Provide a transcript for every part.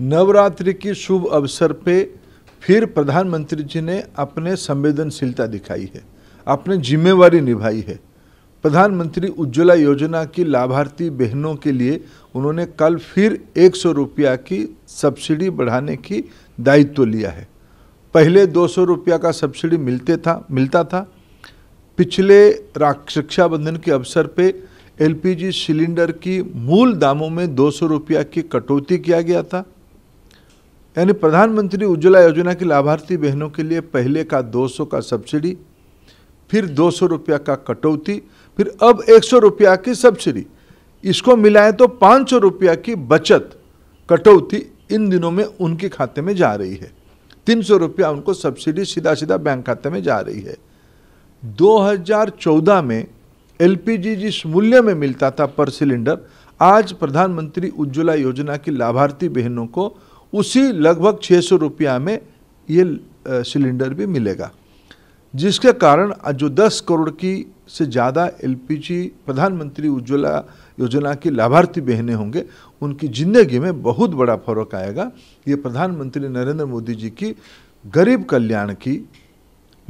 नवरात्रि के शुभ अवसर पे फिर प्रधानमंत्री जी ने अपने संवेदनशीलता दिखाई है अपने जिम्मेवारी निभाई है प्रधानमंत्री उज्ज्वला योजना की लाभार्थी बहनों के लिए उन्होंने कल फिर एक सौ रुपया की सब्सिडी बढ़ाने की दायित्व तो लिया है पहले दो सौ रुपया का सब्सिडी मिलते था मिलता था पिछले रक्षाबंधन के अवसर पे एलपीजी सिलेंडर की मूल दामों में दो सौ रुपया की कटौती किया गया था यानी प्रधानमंत्री उज्ज्वला योजना की लाभार्थी बहनों के लिए पहले का 200 का सब्सिडी फिर 200 रुपया का कटौती फिर अब 100 रुपया की सब्सिडी इसको मिलाएं तो 500 रुपया की बचत कटौती इन दिनों में उनके खाते में जा रही है 300 रुपया उनको सब्सिडी सीधा सीधा बैंक खाते में जा रही है 2014 में एल जिस मूल्य में मिलता था पर सिलेंडर आज प्रधानमंत्री उज्ज्वला योजना की लाभार्थी बहनों को उसी लगभग छः सौ रुपया में ये सिलेंडर भी मिलेगा जिसके कारण जो 10 करोड़ की से ज़्यादा एलपीजी प्रधानमंत्री उज्ज्वला योजना की लाभार्थी बहनें होंगे उनकी ज़िंदगी में बहुत बड़ा फर्क आएगा ये प्रधानमंत्री नरेंद्र मोदी जी की गरीब कल्याण की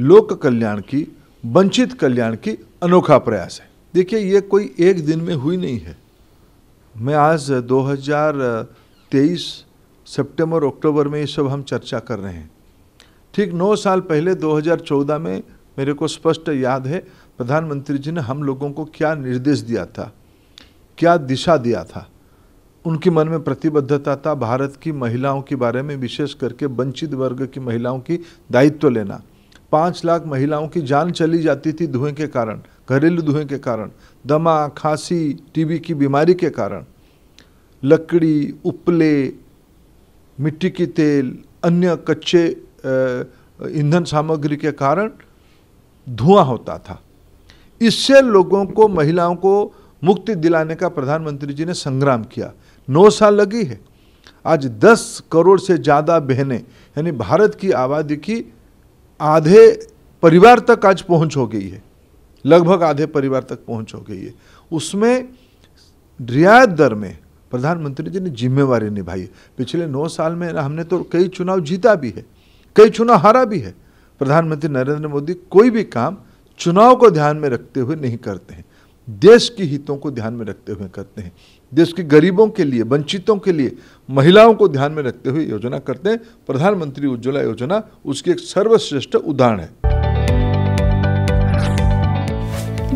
लोक कल्याण की वंचित कल्याण की अनोखा प्रयास है देखिए ये कोई एक दिन में हुई नहीं है मैं आज 2023 सितंबर अक्टूबर में ये सब हम चर्चा कर रहे हैं ठीक नौ साल पहले 2014 में मेरे को स्पष्ट याद है प्रधानमंत्री जी ने हम लोगों को क्या निर्देश दिया था क्या दिशा दिया था उनके मन में प्रतिबद्धता था भारत की महिलाओं के बारे में विशेष करके वंचित वर्ग की महिलाओं की दायित्व लेना पाँच लाख महिलाओं की जान चली जाती थी धुएं के कारण घरेलू धुएं के कारण दमा खांसी टीबी की बीमारी के कारण लकड़ी उपले मिट्टी की तेल अन्य कच्चे ईंधन सामग्री के कारण धुआं होता था इससे लोगों को महिलाओं को मुक्ति दिलाने का प्रधानमंत्री जी ने संग्राम किया नौ साल लगी है आज दस करोड़ से ज़्यादा बहनें यानी भारत की आबादी की आधे परिवार तक आज पहुंच हो गई है लगभग आधे परिवार तक पहुंच हो गई है उसमें रियायत दर में प्रधानमंत्री जी ने जिम्मेवारी निभाई पिछले नौ साल में हमने तो कई चुनाव जीता भी है कई चुनाव हारा भी है प्रधानमंत्री नरेंद्र मोदी कोई भी काम चुनाव को ध्यान में रखते हुए नहीं करते हैं देश के हितों को ध्यान में रखते हुए करते हैं देश के गरीबों के लिए वंचितों के लिए महिलाओं को ध्यान में रखते हुए योजना करते हैं प्रधानमंत्री उज्ज्वला योजना उसकी एक सर्वश्रेष्ठ उदाहरण है